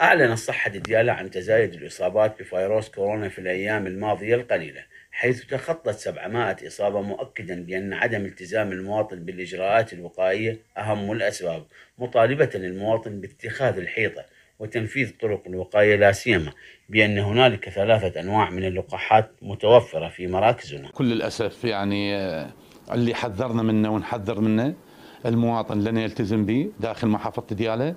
أعلنت صحة ديالا عن تزايد الإصابات بفيروس كورونا في الأيام الماضية القليلة حيث تخطت 700 إصابة مؤكدا بأن عدم التزام المواطن بالإجراءات الوقائية أهم الأسباب مطالبة المواطن باتخاذ الحيطة وتنفيذ طرق الوقاية لا سيما بأن هنالك ثلاثة أنواع من اللقاحات متوفرة في مراكزنا كل الأسف يعني آه، اللي حذرنا منه ونحذر منه المواطن لن يلتزم به داخل محافظة دياله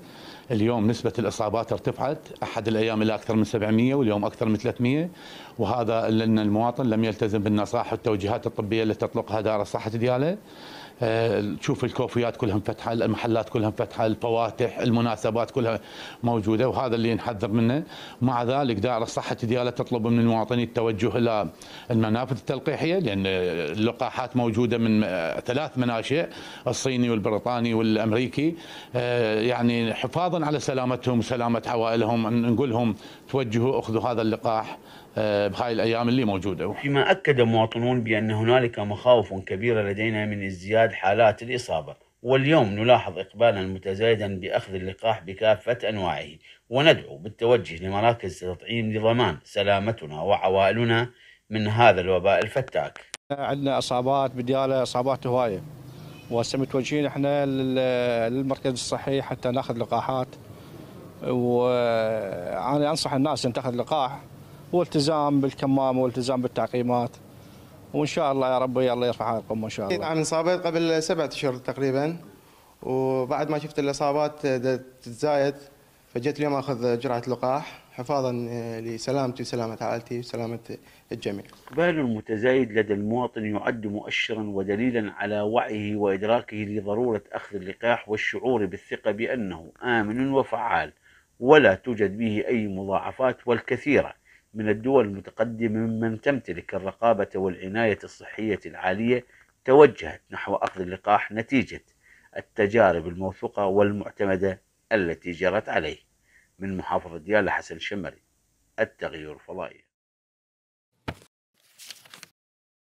اليوم نسبة الإصابات ارتفعت أحد الأيام إلى أكثر من 700 واليوم أكثر من 300 وهذا لأن المواطن لم يلتزم بالنصائح والتوجيهات الطبية التي تطلقها دار الصحة دياله تشوف الكوفيات كلها مفتحه المحلات كلها مفتحه الفواتح المناسبات كلها موجوده وهذا اللي نحذر منه مع ذلك دائره صحه ديالة تطلب من المواطنين التوجه الى المنافذ التلقيحيه لان اللقاحات موجوده من ثلاث مناشئ الصيني والبريطاني والامريكي آه، يعني حفاظا على سلامتهم وسلامه عوائلهم نقول لهم توجهوا اخذوا هذا اللقاح آه، بهاي الايام اللي موجوده فيما اكد مواطنون بان هنالك مخاوف كبيره لدينا من ازدياد حالات الاصابه واليوم نلاحظ اقبالا متزايدا باخذ اللقاح بكافه انواعه وندعو بالتوجه لمراكز التطعيم لضمان سلامتنا وعوائلنا من هذا الوباء الفتاك. عندنا اصابات بدياله اصابات هوايه وهسه متوجهين احنا للمركز الصحي حتى ناخذ لقاحات وانا انصح الناس ان تاخذ لقاح والتزام بالكمامه والتزام بالتعقيمات وان شاء الله يا رب الله يرفع هاي القمه ان شاء الله. انا انصابت قبل سبعة اشهر تقريبا وبعد ما شفت الاصابات تتزايد فجيت اليوم اخذ جرعه لقاح حفاظا لسلامتي وسلامه عائلتي وسلامه الجميع. إقبال المتزايد لدى المواطن يعد مؤشرا ودليلا على وعيه وادراكه لضروره اخذ اللقاح والشعور بالثقه بانه امن وفعال ولا توجد به اي مضاعفات والكثيره. من الدول المتقدمة ممن تمتلك الرقابة والعناية الصحية العالية توجهت نحو أخذ اللقاح نتيجة التجارب الموثوقة والمعتمدة التي جرت عليه من محافظة ديالى حسن شمري التغيير الفضائي